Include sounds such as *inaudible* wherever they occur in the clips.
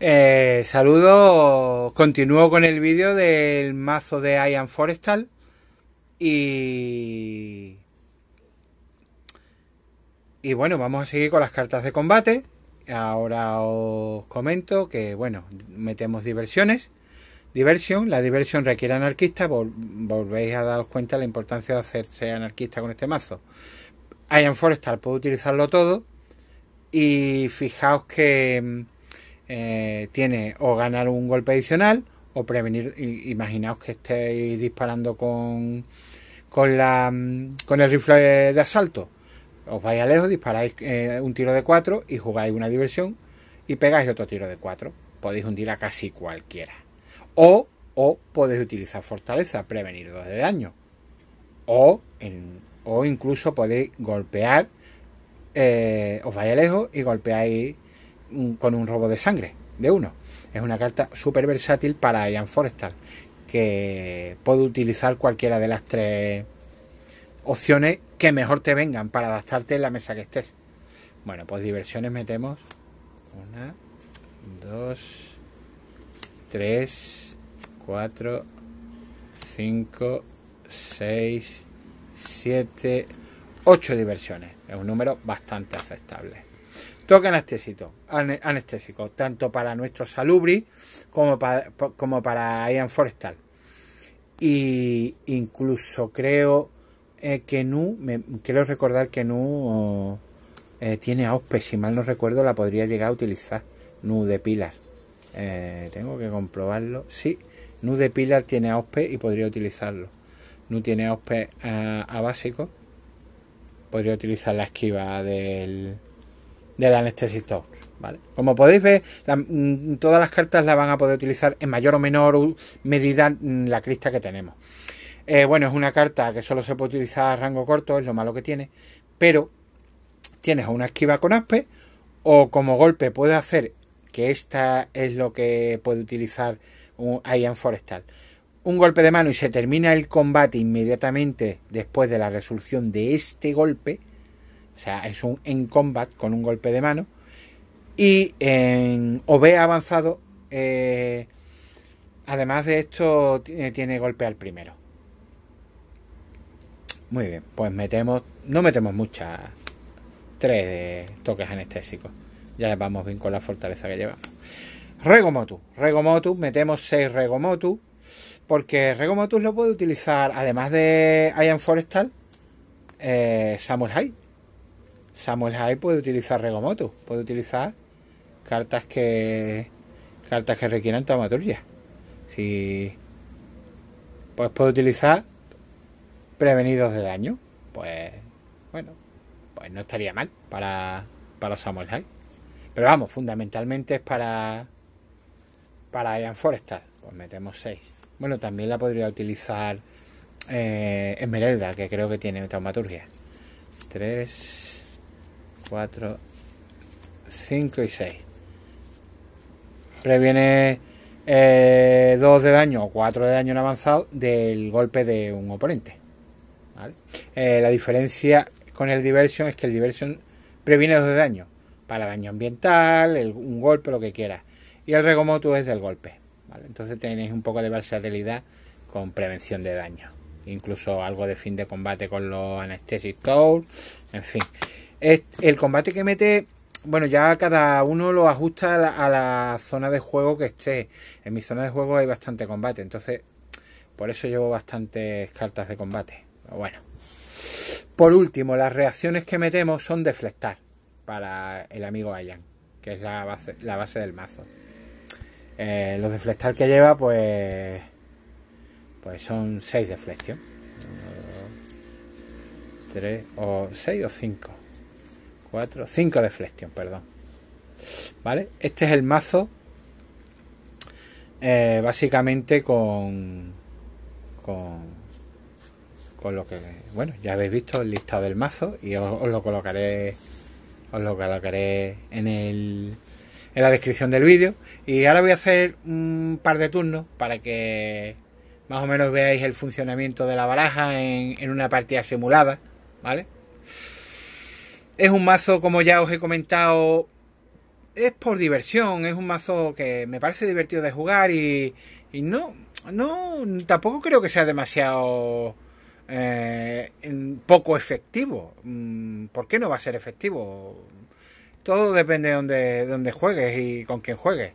Eh, saludos, continúo con el vídeo del mazo de Ian Forestal y... Y bueno, vamos a seguir con las cartas de combate. Ahora os comento que, bueno, metemos diversiones. Diversión, la diversión requiere anarquista. volvéis a daros cuenta de la importancia de hacerse anarquista con este mazo. Ian Forestal puedo utilizarlo todo. Y fijaos que mm, eh, tiene o ganar un golpe adicional o prevenir. Imaginaos que estéis disparando con, con, la, mm, con el rifle de asalto. Os vais a lejos, disparáis eh, un tiro de 4 y jugáis una diversión y pegáis otro tiro de 4. Podéis hundir a casi cualquiera. O, o podéis utilizar fortaleza, prevenir dos de daño. O, o incluso podéis golpear, eh, os vais a lejos y golpeáis con un robo de sangre, de uno. Es una carta súper versátil para Ian Forrestal, que puede utilizar cualquiera de las tres opciones que mejor te vengan para adaptarte en la mesa que estés. Bueno, pues diversiones metemos. Una, dos, tres, cuatro, cinco, seis, siete, ocho diversiones. Es un número bastante aceptable. Toca anestésico, anestésico tanto para nuestro salubri como para, como para Ian Forestal. Y incluso creo eh, que Nu, me, recordar que Nu eh, tiene AUSPE, si mal no recuerdo, la podría llegar a utilizar. Nu de Pilar. Eh, tengo que comprobarlo. Sí, Nu de Pilar tiene AUSPE y podría utilizarlo. Nu tiene AUSPE a básico. Podría utilizar la esquiva del del anestesista. ¿vale? Como podéis ver, mm, todas las cartas la van a poder utilizar en mayor o menor medida mm, la crista que tenemos. Eh, bueno, es una carta que solo se puede utilizar a rango corto, es lo malo que tiene, pero tienes una esquiva con aspe o como golpe puede hacer, que esta es lo que puede utilizar un Ian Forestal, un golpe de mano y se termina el combate inmediatamente después de la resolución de este golpe, o sea, es un en combat con un golpe de mano. Y en OB avanzado, eh, además de esto, eh, tiene, golpe al primero. Muy bien, pues metemos, no metemos muchas, tres eh, toques anestésicos. Ya vamos bien con la fortaleza que llevamos. Regomotu, Regomotu, metemos seis Regomotu, porque Regomotus lo puede utilizar, además de Ian Forestal, Samurai Samuel High puede utilizar Regomoto, puede utilizar cartas que cartas que requieran taumaturgia. Si pues puede utilizar prevenidos de daño, pues bueno, pues no estaría mal para para Samuel High. Pero vamos, fundamentalmente es para para Ian Forestal. Pues metemos 6. Bueno, también la podría utilizar eh, Esmeralda, que creo que tiene taumaturgia. 3 4, 5 y 6. Previene 2 eh, de daño o 4 de daño en avanzado del golpe de un oponente. ¿vale? Eh, la diferencia con el Diversion es que el Diversion previene 2 de daño. Para daño ambiental, un golpe, lo que quieras. Y el Regomotu es del golpe. ¿vale? Entonces tenéis un poco de versatilidad con prevención de daño incluso algo de fin de combate con los Anesthetic cold en fin el combate que mete, bueno, ya cada uno lo ajusta a la, zona de juego que esté. En mi zona de juego hay bastante combate, entonces por eso llevo bastantes cartas de combate. bueno. Por último, las reacciones que metemos son deflectar para el amigo Ayan, que es la base, la base del mazo. Eh, los deflectar que lleva, pues, pues son 6 deflección. 3 o 6 o 5. 5 de flexión, perdón. ¿Vale? Este es el mazo. Eh, básicamente con, con. Con lo que. Bueno, ya habéis visto el listado del mazo. Y os, os lo colocaré. Os lo colocaré en el. En la descripción del vídeo. Y ahora voy a hacer un par de turnos para que más o menos veáis el funcionamiento de la baraja en, en una partida simulada. ¿Vale? Es un mazo, como ya os he comentado, es por diversión, es un mazo que me parece divertido de jugar y, no, no, tampoco creo que sea demasiado eh, poco efectivo. Mm, ¿Por qué no va a ser efectivo? Todo depende de donde, juegues y con quién juegues.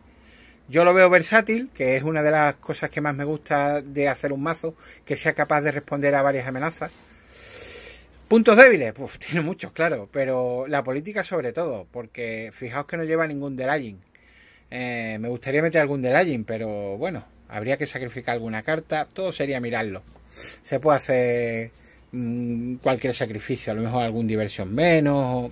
Yo lo veo versátil, que es una de las cosas que más me gusta de hacer un mazo, que sea capaz de responder a varias amenazas. Puntos débiles, *laughs* tiene muchos, claro, pero la política sobre todo, porque fijaos que no lleva ningún delaying. Eh, me gustaría meter algún delaying, pero bueno, habría que sacrificar alguna carta, todo sería mirarlo. Se puede hacer mm, cualquier sacrificio, a lo mejor algún diversión menos,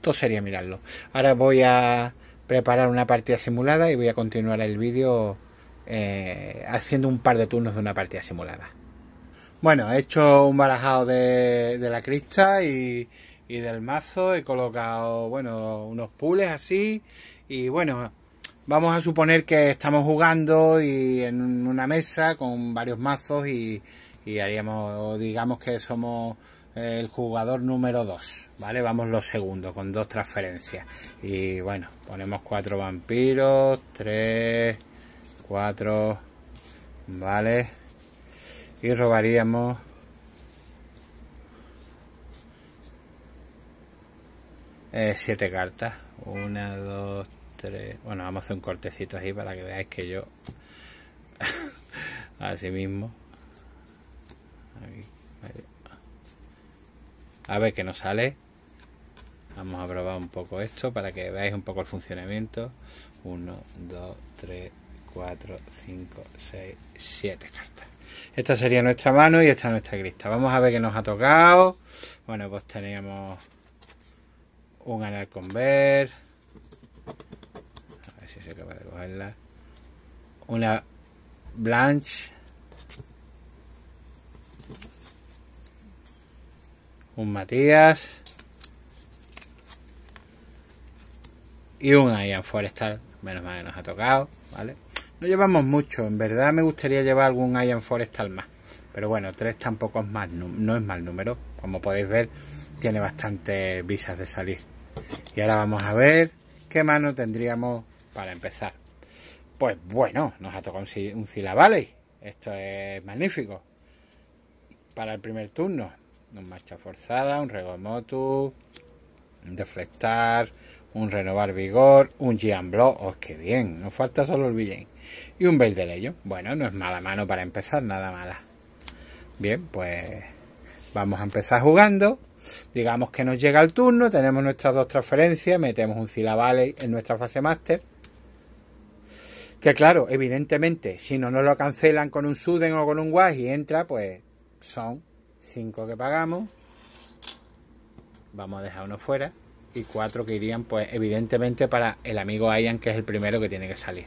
todo sería mirarlo. Ahora voy a preparar una partida simulada y voy a continuar el vídeo eh, haciendo un par de turnos de una partida simulada. Bueno, he hecho un barajado de, la crista y, del mazo. He colocado, bueno, unos pules así. Y bueno, vamos a suponer que estamos jugando y en una mesa con varios mazos y, haríamos, digamos que somos eh, el jugador número 2, ¿vale? Vamos los segundos con dos transferencias. Y bueno, ponemos cuatro vampiros, tres, cuatro, ¿vale? y robaríamos eh, siete cartas 1, 2, tres bueno, vamos a hacer un cortecito ahí para que veáis que yo *laughs* así mismo a ver que nos sale vamos a probar un poco esto para que veáis un poco el funcionamiento 1, 2, 3, 4, 5, 6, 7 cartas esta sería nuestra mano y esta nuestra crista. Vamos a ver qué nos ha tocado. Bueno, pues teníamos un ver. A ver si se capaz de cogerla. Una Blanche. Un Matías. Y un Ian Forestal. Menos mal que nos ha tocado, ¿vale? No llevamos mucho. En verdad me gustaría llevar algún Iron Forestal más. Pero bueno, tres tampoco es mal, no es mal número. Como podéis ver, tiene bastantes visas de salir. Y ahora vamos a ver qué mano tendríamos para empezar. Pues bueno, nos ha tocado un valley Esto es magnífico. Para el primer turno, un marcha forzada, un regomoto. un deflectar, un renovar vigor, un Gianblo. ¡Oh, qué bien! Nos falta solo el Villain y un Bel de Leyo. Bueno, no es mala mano para empezar, nada mala. Bien, pues vamos a empezar jugando. Digamos que nos llega el turno, tenemos nuestras dos transferencias, metemos un silavale en nuestra fase máster. Que claro, evidentemente, si no nos lo cancelan con un Suden o con un Wash y entra, pues son cinco que pagamos. Vamos a dejar uno fuera. Y cuatro que irían, pues evidentemente, para el amigo Ayan, que es el primero que tiene que salir.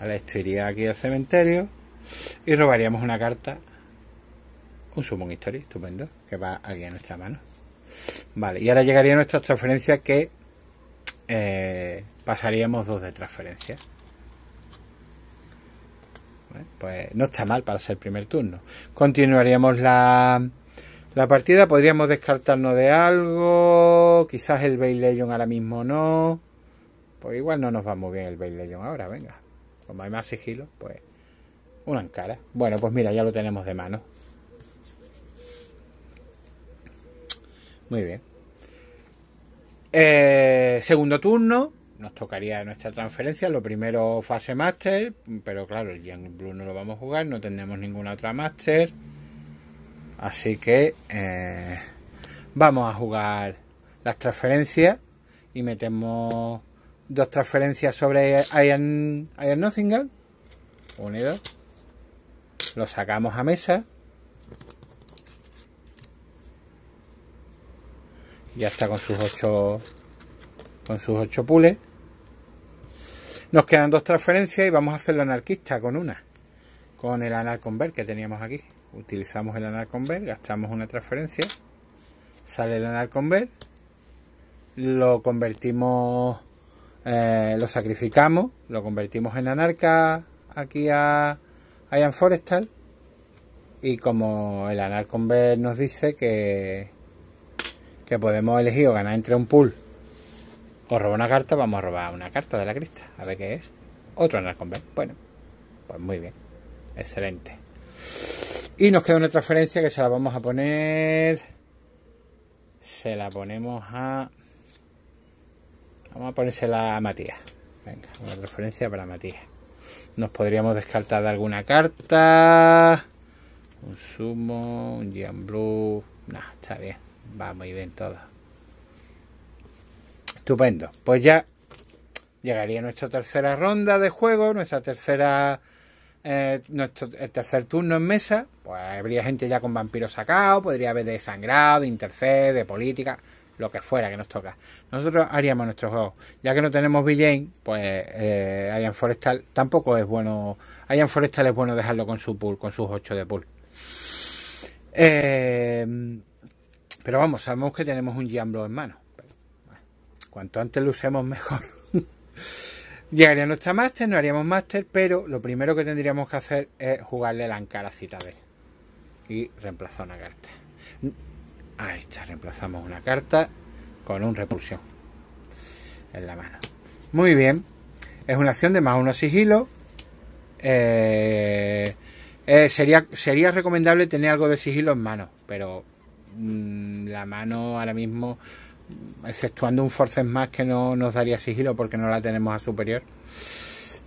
Esto iría aquí al cementerio y robaríamos una carta, un Summon History, estupendo, que va aquí a nuestra mano. Vale, y ahora llegaría nuestra transferencia que eh, pasaríamos dos de transferencia. pues no está mal para ser primer turno. Continuaríamos la, la partida, podríamos descartarnos de algo, quizás el Bay Legion ahora mismo no. Pues igual no nos va muy bien el Bay Legion ahora, venga. Como hay más sigilo, pues una encara. Bueno, pues mira, ya lo tenemos de mano. Muy bien. Eh, segundo turno, nos tocaría nuestra transferencia. Lo primero, fase máster, pero claro, el Young Blue no lo vamos a jugar, no tenemos ninguna otra máster. Así que eh, vamos a jugar las transferencias y metemos dos transferencias sobre iron nothing Nothing Unido. Lo sacamos a mesa. Ya está con sus ocho con sus ocho pules. Nos quedan dos transferencias y vamos a hacerlo anarquista con una. Con el ver que teníamos aquí. Utilizamos el ver gastamos una transferencia. Sale el ver Lo convertimos eh, lo sacrificamos, lo convertimos en anarca aquí a, Forestal. Y como el ver nos dice que, que podemos elegir o ganar entre un pool o robar una carta, vamos a robar una carta de la crista. A ver qué es. Otro ver. Bueno, pues muy bien. Excelente. Y nos queda una transferencia que se la vamos a poner. Se la ponemos a. Vamos a ponérsela a Matías. Venga, una referencia para Matías. Nos podríamos descartar de alguna carta. Un sumo, un Gian Blue. Nah, está bien. Va muy bien todo. Estupendo. Pues ya llegaría nuestra tercera ronda de juego, nuestra tercera. Eh, nuestro tercer turno en mesa, pues habría gente ya con vampiros sacados, podría haber de sangrado, de interced, de política lo que fuera que nos toca. Nosotros haríamos nuestro juego. Ya que no tenemos Villain, pues eh, Forestal tampoco es bueno. Ian Forestal es bueno dejarlo con su pool, con sus 8 de pool. Eh, pero vamos, sabemos que tenemos un Giamblo en mano. cuanto antes lo usemos, mejor. *laughs* Llegaría nuestra máster, no haríamos máster, pero lo primero que tendríamos que hacer es jugarle la encaracita de Y reemplazar una carta Ahí está, reemplazamos una carta con un repulsión en la mano. Muy bien. Es una acción de más uno sigilo. Eh, eh, sería, sería recomendable tener algo de sigilo en mano, pero mm, la mano ahora mismo, exceptuando un forces más que no nos daría sigilo porque no la tenemos a superior.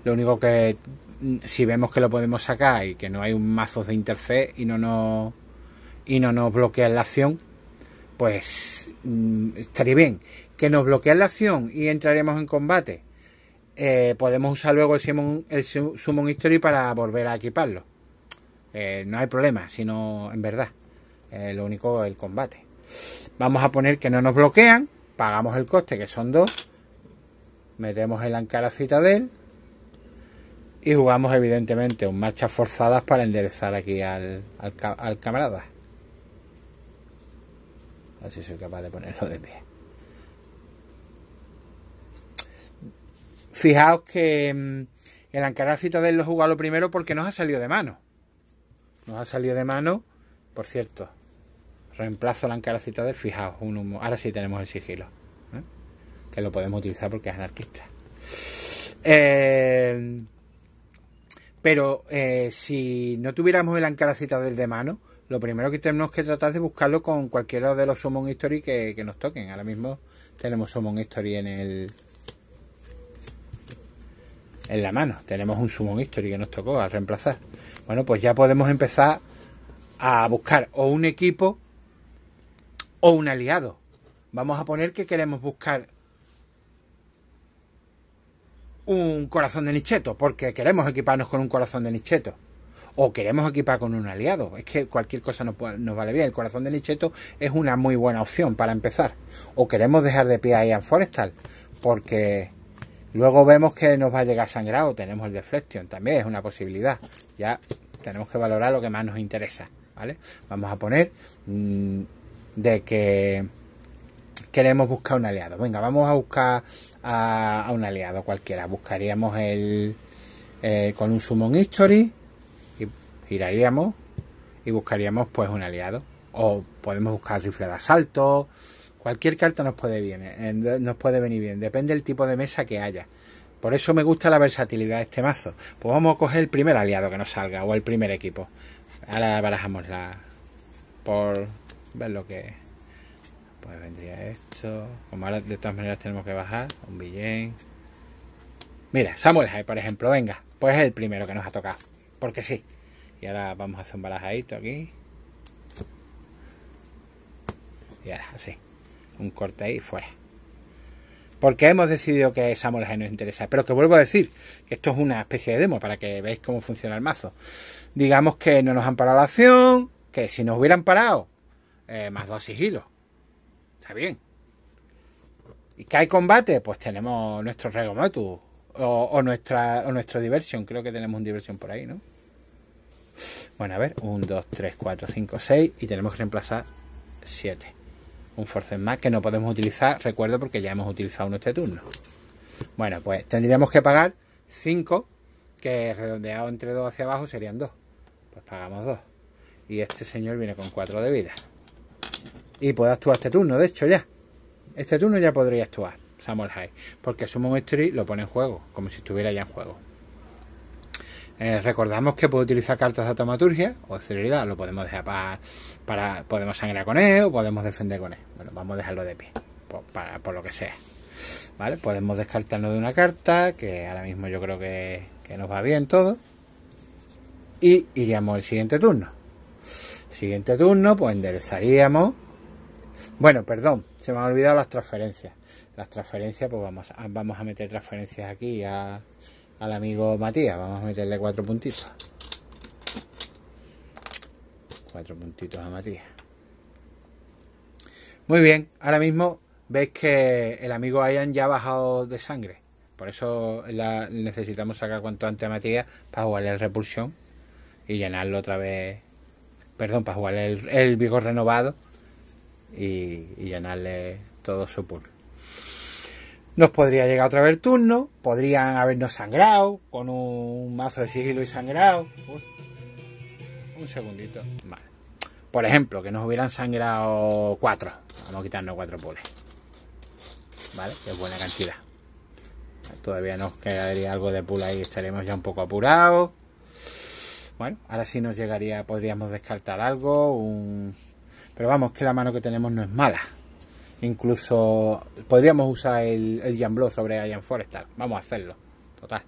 Lo único que mm, si vemos que lo podemos sacar y que no hay un mazo de interced y no nos y no nos bloquea la acción, pues mm, estaría bien. Que nos bloquean la acción y entraremos en combate. Eh, podemos usar luego el, Summon History para volver a equiparlo. Eh, no hay problema, sino en verdad. lo único es el combate. Vamos a poner que no nos bloquean. Pagamos el coste, que son dos. Metemos el Ankara Citadel. Y jugamos, evidentemente, un marchas forzadas para enderezar aquí al camarada si soy capaz de ponerlo de pie. Fijaos que mm, el Ankara Citadel lo jugó lo primero porque nos ha salido de mano. Nos ha salido de mano, por cierto. Reemplazo el Ankara del fijaos, un humo. Ahora sí tenemos el sigilo. ¿eh? Que lo podemos utilizar porque es anarquista. Eh, pero eh, si no tuviéramos el Ankara Citadel de mano, lo primero que tenemos que tratar de buscarlo con cualquiera de los Summon History que, nos toquen. Ahora mismo tenemos Summon History en el en la mano. Tenemos un Summon History que nos tocó a reemplazar. Bueno, pues ya podemos empezar a buscar o un equipo o un aliado. Vamos a poner que queremos buscar un corazón de nicheto, porque queremos equiparnos con un corazón de nicheto o queremos equipar con un aliado. Es que cualquier cosa nos, vale bien. El corazón de Nicheto es una muy buena opción para empezar. O queremos dejar de pie a Ian Forestal, porque luego vemos que nos va a llegar sangrado. Tenemos el deflection, también es una posibilidad. Ya tenemos que valorar lo que más nos interesa. ¿Vale? Vamos a poner mm, de que queremos buscar un aliado. Venga, vamos a buscar a, un aliado cualquiera. Buscaríamos el eh, con un Summon History giraríamos y buscaríamos pues un aliado. O podemos buscar rifle de asalto. Cualquier carta nos puede, bien, eh, nos puede venir bien. Depende del tipo de mesa que haya. Por eso me gusta la versatilidad de este mazo. Pues vamos a coger el primer aliado que nos salga. O el primer equipo. Ahora barajamos la... Por ver lo que... Pues vendría esto. Como ahora de todas maneras tenemos que bajar. Un billén. Mira, Samuel Hay por ejemplo. Venga. Pues es el primero que nos ha tocado. Porque sí. Y ahora vamos a hacer un barajadito aquí. Y ahora, así. Un corte ahí y fuera. Porque hemos decidido que esa molaje nos interesa. Pero que vuelvo a decir, que esto es una especie de demo para que veáis cómo funciona el mazo. Digamos que no nos han parado la acción, que si nos hubieran parado, eh, más dos sigilos. Está bien. ¿Y que hay combate? Pues tenemos nuestro Regomotu o, o, nuestra, o nuestro Diversion. Creo que tenemos un Diversion por ahí, ¿no? Bueno, a ver, 1, 2, 3, 4, 5, 6 y tenemos que reemplazar 7. Un force más que no podemos utilizar, recuerdo, porque ya hemos utilizado uno este turno. Bueno, pues tendríamos que pagar 5, que redondeado entre 2 hacia abajo serían 2. Pues pagamos 2. Y este señor viene con 4 de vida. Y puede actuar este turno, de hecho, ya. Este turno ya podría actuar Samuel High, porque Summon Street lo pone en juego, como si estuviera ya en juego. Eh, recordamos que puede utilizar cartas de automaturgia o de celeridad, lo podemos dejar para, podemos sangrar con él o podemos defender con él. Bueno, vamos a dejarlo de pie, por, lo que sea. ¿Vale? Podemos descartarnos de una carta, que ahora mismo yo creo que, nos va bien todo. Y iríamos al siguiente turno. Siguiente turno, pues enderezaríamos. Bueno, perdón, se me han olvidado las transferencias. Las transferencias, pues vamos, vamos a meter transferencias aquí a al amigo Matías. Vamos a meterle cuatro puntitos. Cuatro puntitos a Matías. Muy bien, ahora mismo veis que el amigo Ian ya ha bajado de sangre. Por eso la necesitamos sacar cuanto antes a Matías para jugarle el repulsión y llenarlo otra vez. Perdón, para jugarle el, vigor renovado y, llenarle todo su pulso nos podría llegar otra vez turno, podrían habernos sangrado con un mazo de sigilo y sangrado. un segundito. Por ejemplo, que nos hubieran sangrado cuatro. Vamos a quitarnos cuatro poles. Vale, que es buena cantidad. Todavía nos quedaría algo de pula ahí, estaremos ya un poco apurados. Bueno, ahora sí nos llegaría, podríamos descartar algo, Pero vamos, que la mano que tenemos no es mala. Incluso podríamos usar el, el sobre Ian Forestal. Vamos a hacerlo. Total.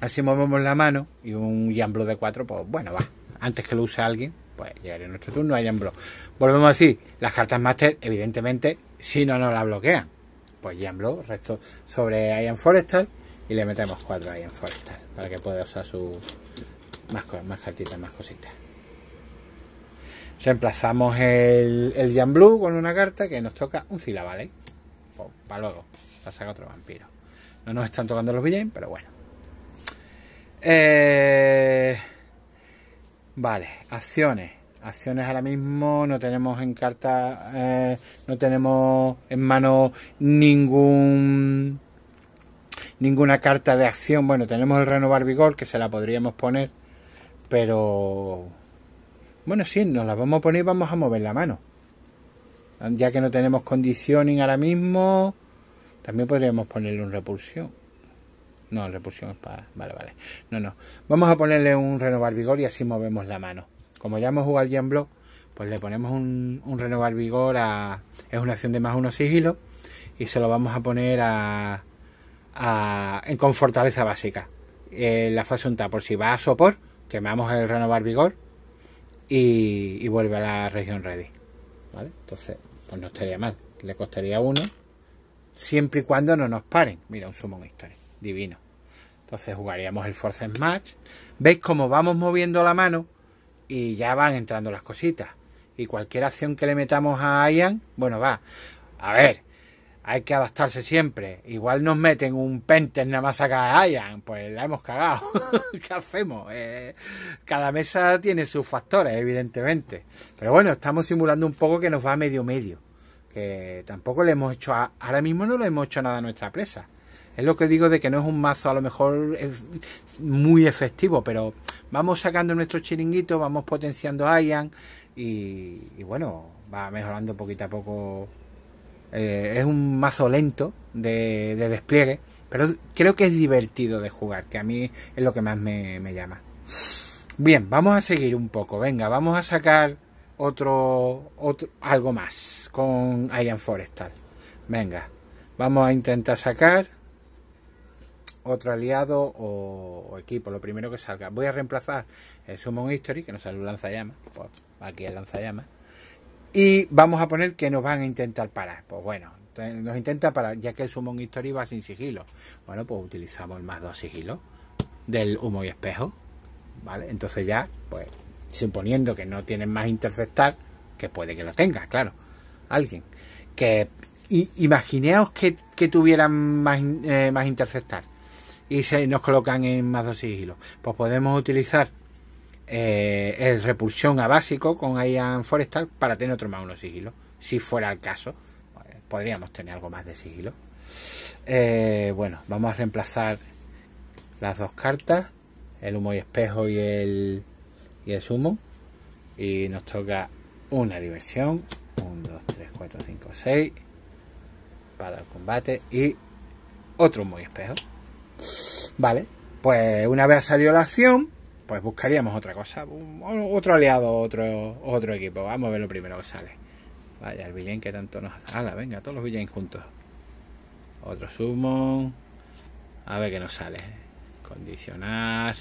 Así movemos la mano y un Jambló de 4, pues bueno, va. Antes que lo use alguien, pues llegaría nuestro turno a Jambló. Volvemos a decir, las cartas Master, evidentemente, si no nos la bloquean. Pues Jambló, resto sobre Ian Forestal y le metemos 4 a Ian Forestal para que pueda usar su más, más cartitas, más cositas. Reemplazamos el, el Jan Blue con una carta que nos toca un sila vale pues, para luego, la saca otro vampiro. No nos están tocando los villains, pero bueno. Eh, vale, acciones. Acciones ahora mismo no tenemos en carta, eh, no tenemos en mano ningún ninguna carta de acción. Bueno, tenemos el renovar vigor que se la podríamos poner, pero bueno, sí, nos la vamos a poner vamos a mover la mano. Ya que no tenemos conditioning ahora mismo, también podríamos ponerle un repulsión. No, repulsión es para... Vale, vale. No, no. Vamos a ponerle un renovar vigor y así movemos la mano. Como ya hemos jugado al Block, pues le ponemos un, renovar vigor a... Es una acción de más uno sigilo y se lo vamos a poner a... a con fortaleza básica. Eh, la fase unta, por si va a sopor, quemamos el renovar vigor y, vuelve a la región ready. ¿Vale? Entonces, pues no estaría mal. Le costaría uno, siempre y cuando no nos paren. Mira, un Summon History, divino. Entonces jugaríamos el Force Match. ¿Veis cómo vamos moviendo la mano? Y ya van entrando las cositas. Y cualquier acción que le metamos a Ian, bueno, va. A ver, hay que adaptarse siempre. Igual nos meten un Pentel nada más acá de Ian, pues la hemos cagado. *laughs* ¿Qué hacemos? Eh, cada mesa tiene sus factores, evidentemente. Pero bueno, estamos simulando un poco que nos va medio medio. Que tampoco le hemos hecho, ahora mismo no le hemos hecho nada a nuestra presa. Es lo que digo de que no es un mazo a lo mejor muy efectivo, pero vamos sacando nuestro chiringuito, vamos potenciando a y bueno, va mejorando poquito a poco eh, es un mazo lento de, despliegue, pero creo que es divertido de jugar, que a mí es lo que más me, llama. Bien, vamos a seguir un poco. Venga, vamos a sacar otro, otro algo más con Iron Forestal. Venga, vamos a intentar sacar otro aliado o, equipo, lo primero que salga. Voy a reemplazar el Summon History, que nos sale un lanzallamas, pues, aquí el lanzallamas. Y vamos a poner que nos van a intentar parar. Pues bueno, nos intenta parar, ya que el Summon History va sin sigilo. Bueno, pues utilizamos más dos sigilo del humo y espejo. ¿Vale? Entonces ya, pues, suponiendo que no tienen más interceptar, que puede que lo tenga, claro. Alguien. Que que, tuvieran más, eh, más interceptar y se nos colocan en más dos sigilos. Pues podemos utilizar el eh, repulsión a básico con Ian Forestal para tener otro más uno sigilo. Si fuera el caso, eh, podríamos tener algo más de sigilo. Eh, bueno, vamos a reemplazar las dos cartas, el humo y espejo y el, y el sumo. Y nos toca una diversión. 1, 2, 3, 4, 5, 6. Para el combate y otro humo y espejo. Vale, pues una vez ha la acción, pues buscaríamos otra cosa, otro aliado, otro, otro equipo. Vamos a ver lo primero que sale. Vaya, el villain que tanto nos... Ala, venga, todos los villains juntos. Otro summon. A ver qué nos sale. Condicionar.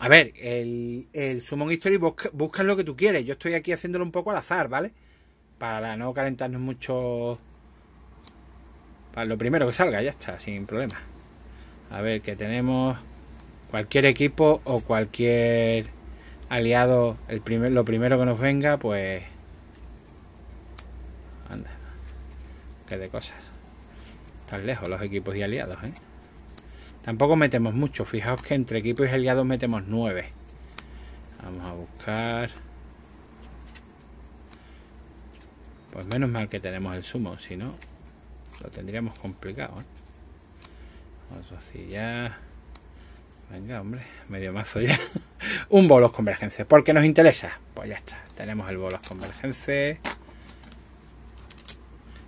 A ver, el, el Summon History busca, busca, lo que tú quieres. Yo estoy aquí haciéndolo un poco al azar, ¿vale? Para no calentarnos mucho. Para lo primero que salga, ya está, sin problema. A ver, que tenemos cualquier equipo o cualquier aliado, el lo primero que nos venga, pues... Anda, Qué de cosas. Están lejos los equipos y aliados, ¿eh? Tampoco metemos mucho. Fijaos que entre equipos y aliados metemos nueve. Vamos a buscar... Pues menos mal que tenemos el sumo, si no, lo tendríamos complicado. ¿eh? Vamos a ya Venga, hombre, medio mazo ya. *laughs* Un bolos convergencia. ¿Por qué nos interesa? Pues ya está. Tenemos el bolos convergencia.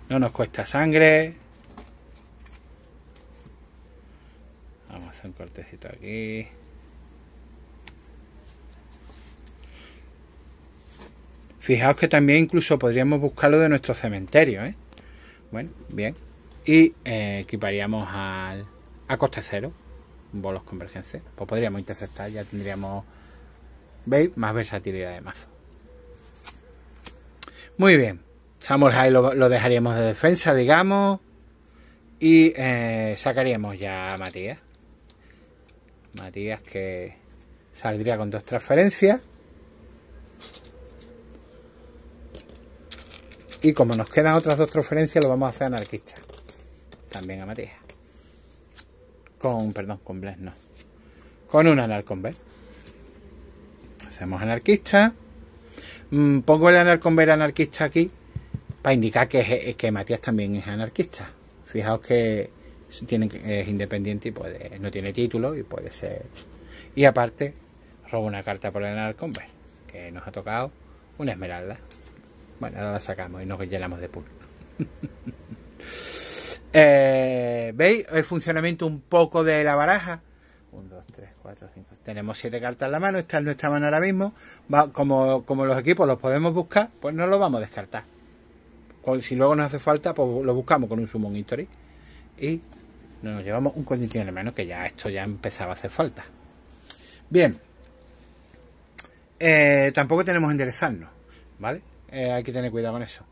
No nos cuesta sangre. Vamos a hacer un cortecito aquí. Fijaos que también incluso podríamos buscarlo de nuestro cementerio, ¿eh? Bueno, bien. Y eh, equiparíamos al, a coste cero bolos convergencia. Pues podríamos interceptar, ya tendríamos, ¿veis? Más versatilidad de mazo. Muy bien. Samuel High lo, dejaríamos de defensa, digamos. Y eh, sacaríamos ya a Matías. Matías que saldría con dos transferencias. Y como nos quedan otras dos transferencias, lo vamos a hacer anarquista. También a Matías con, perdón, con Blend no, con un ver Hacemos anarquista, mm, pongo el ver anarquista aquí para indicar que, eh, que Matías también es anarquista. Fijaos que tiene, es independiente y puede, no tiene título y puede ser. Y aparte, robo una carta por el ver que nos ha tocado una esmeralda. Bueno, la sacamos y nos llenamos de pulpo. *laughs* Eh, ¿Veis el funcionamiento un poco de la baraja? 1, 2, 3, 4, 5. Tenemos 7 cartas en la mano, está en nuestra mano ahora mismo. como, los equipos los podemos buscar, pues no los vamos a descartar. Pues, si luego nos hace falta, pues lo buscamos con un Summon History. Y nos llevamos un condición la mano, que ya esto ya empezaba a hacer falta. Bien. Eh, tampoco tenemos enderezarnos, ¿vale? Eh, hay que tener cuidado con eso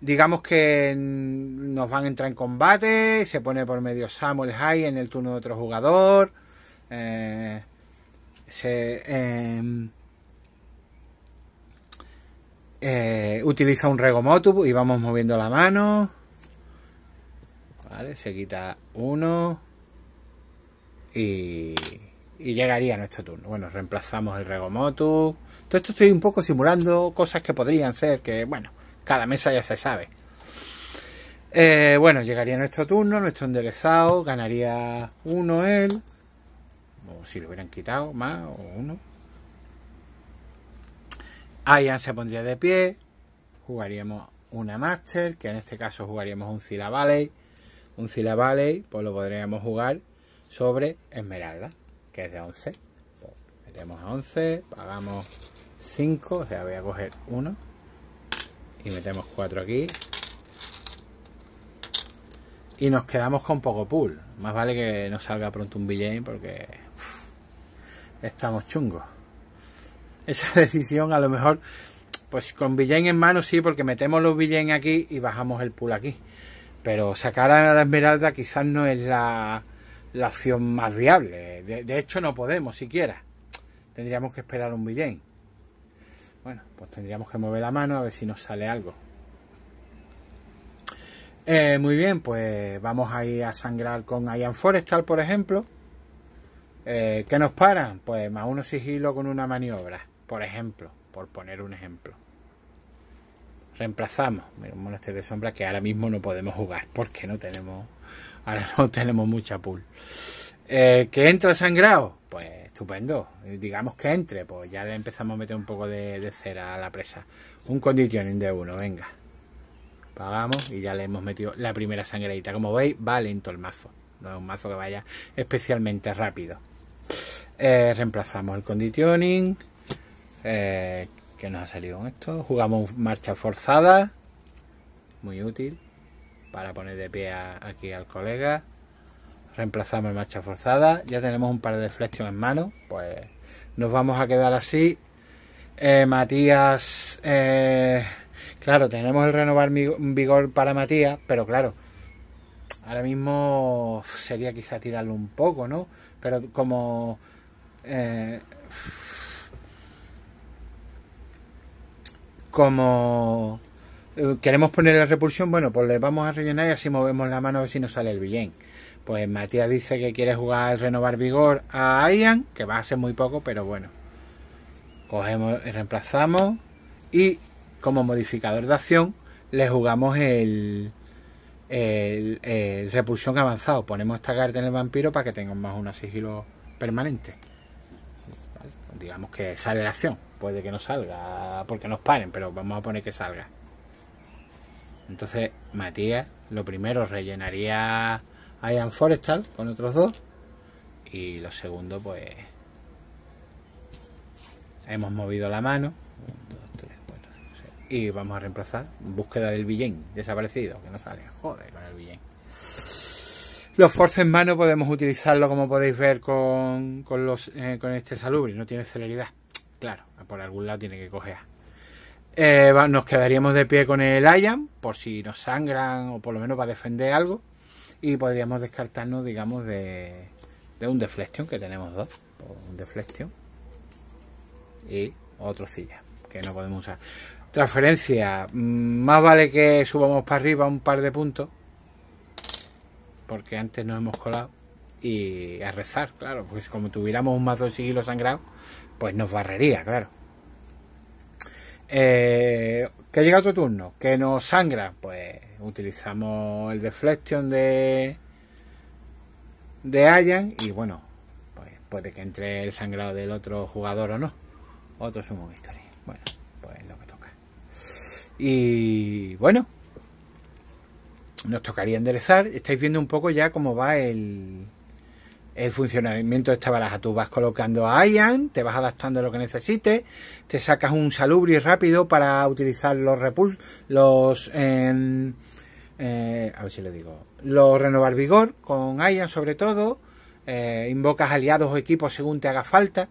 digamos que nos van a entrar en combate, se pone por medio Samuel High en el turno de otro jugador, eh, se em, eh, utiliza un regomotu y vamos moviendo la mano, vale, se quita uno y, y llegaría nuestro turno. Bueno, reemplazamos el regomotu. Todo esto estoy un poco simulando cosas que podrían ser, que bueno, cada mesa ya se sabe. Eh, bueno, llegaría nuestro turno, nuestro enderezado, ganaría uno él, o si lo hubieran quitado, más, o uno. Ayan se pondría de pie, jugaríamos una máster que en este caso jugaríamos un Zilla Valley. Un Zilla Valley, pues lo podríamos jugar sobre Esmeralda, que es de 11. Pues metemos a 11, pagamos 5, o sea, voy a coger Uno y metemos cuatro aquí. Y nos quedamos con poco pool. Más vale que nos salga pronto un billen porque estamos chungos. Esa *laughs* decisión a lo mejor, pues con billen en mano sí, porque metemos los billen aquí y bajamos el pool aquí. Pero sacar a la esmeralda quizás no es la, la opción más viable. De, hecho no podemos siquiera. Tendríamos que esperar un billen. Bueno, pues tendríamos que mover la mano a ver si nos sale algo. Eh, muy bien, pues vamos a ir a sangrar con Ian Forestal, por ejemplo. Eh, ¿Qué nos paran? Pues más uno sigilo con una maniobra, por ejemplo, por poner un ejemplo. Reemplazamos. Mira, un monasterio de sombra que ahora mismo no podemos jugar porque no tenemos. Ahora *laughs* no tenemos mucha pool. ¿Qué eh, ¿Que entra sangrado? Pues estupendo. Digamos que entre, pues ya le empezamos a meter un poco de, cera a la presa. Un conditioning de uno, venga. Pagamos y ya le hemos metido la primera sangreita. Como veis, va lento el mazo. No es un mazo que vaya especialmente rápido. Eh, reemplazamos el conditioning. Eh, ¿qué que nos ha salido con esto. Jugamos marcha forzada. Muy útil. Para poner de pie aquí al colega reemplazamos marcha forzada, ya tenemos un par de flexion en mano, pues nos vamos a quedar así. Eh, Matías, eh, claro, tenemos el renovar vigor para Matías, pero claro, ahora mismo sería quizá tirarlo un poco, ¿no? Pero como... Eh, como queremos poner la repulsión, bueno, pues le vamos a rellenar y así movemos la mano a ver si nos sale el bien. Pues Matías dice que quiere jugar renovar vigor a Ian, que va a ser muy poco, pero bueno. Cogemos, y reemplazamos y como modificador de acción le jugamos el, repulsión avanzado. Ponemos esta carta en el vampiro para que tenga más un sigilo permanente. Digamos que sale la acción. Puede que no salga porque nos paren, pero vamos a poner que salga. Entonces, Matías, lo primero, rellenaría Ian Forestal con otros dos. Y lo segundo pues hemos movido la mano. Y vamos a reemplazar búsqueda del Villain, desaparecido, que no sale. Joder, con el villén. Los force en mano podemos utilizarlo como podéis ver con, los, eh, con este salubre no tiene celeridad. Claro, por algún lado tiene que coger. Eh, nos quedaríamos de pie con el Ayan por si nos sangran o por lo menos para defender algo y podríamos descartarnos, digamos, de, un deflection, que tenemos dos, pues, un deflection y otro silla, que no podemos usar. Transferencia, mm, más vale que subamos para arriba un par de puntos, porque antes nos hemos colado y a rezar, claro, pues como tuviéramos un mazo de sigilo sangrado, pues nos barrería, claro. Eh, que llega otro turno, que nos sangra, pues utilizamos el deflection de de Ayan y bueno, pues puede que entre el sangrado del otro jugador o no. Otro sumo victory. Bueno, pues lo que toca. Y bueno, nos tocaría enderezar. Estáis viendo un poco ya cómo va el el funcionamiento de esta baraja. Tú vas colocando a Ian, te vas adaptando a lo que necesites, te sacas un salubri rápido para utilizar los repuls, los em, eh, a ver si le digo, los renovar vigor con Ian sobre todo, eh, invocas aliados o equipos según te haga falta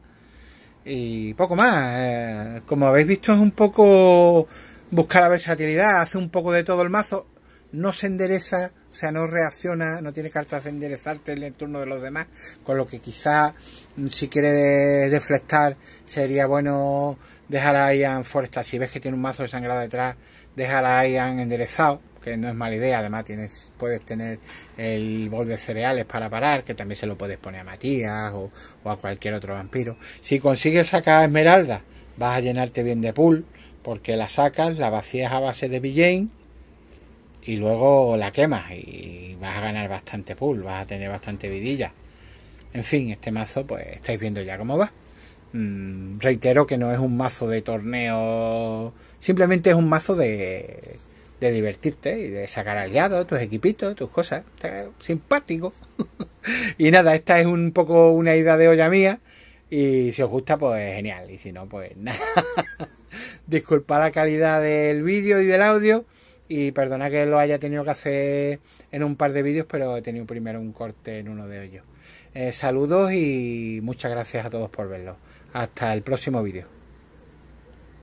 y poco más. Eh, como habéis visto es un poco buscar la versatilidad, hace un poco de todo el mazo, no se endereza o sea, no reacciona, no tiene cartas de enderezarte en el turno de los demás, con lo que quizá mm, si quiere deflectar sería bueno dejar a Ian forestar. Si ves que tiene un mazo de sangrado detrás, déjala a Ian enderezado, que no es mala idea. Además, tienes, puedes tener el bol de cereales para parar, que también se lo puedes poner a Matías o, a cualquier otro vampiro. Si consigues sacar Esmeralda, vas a llenarte bien de pool, porque la sacas, la vacías a base de Villain y luego la quemas y vas a ganar bastante pool, vas a tener bastante vidilla. En fin, este mazo pues estáis viendo ya cómo va. Mm, reitero que no es un mazo de torneo, simplemente es un mazo de, divertirte y de sacar aliados, tus equipitos, tus cosas. simpático. *laughs* y nada, esta es un poco una idea de olla mía. Y si os gusta, pues genial. Y si no, pues *laughs* nada. disculpa la calidad del vídeo y del audio. Y perdona que lo haya tenido que hacer en un par de vídeos, pero he tenido primero un corte en uno de ellos. Eh, saludos y muchas gracias a todos por verlo. Hasta el próximo vídeo.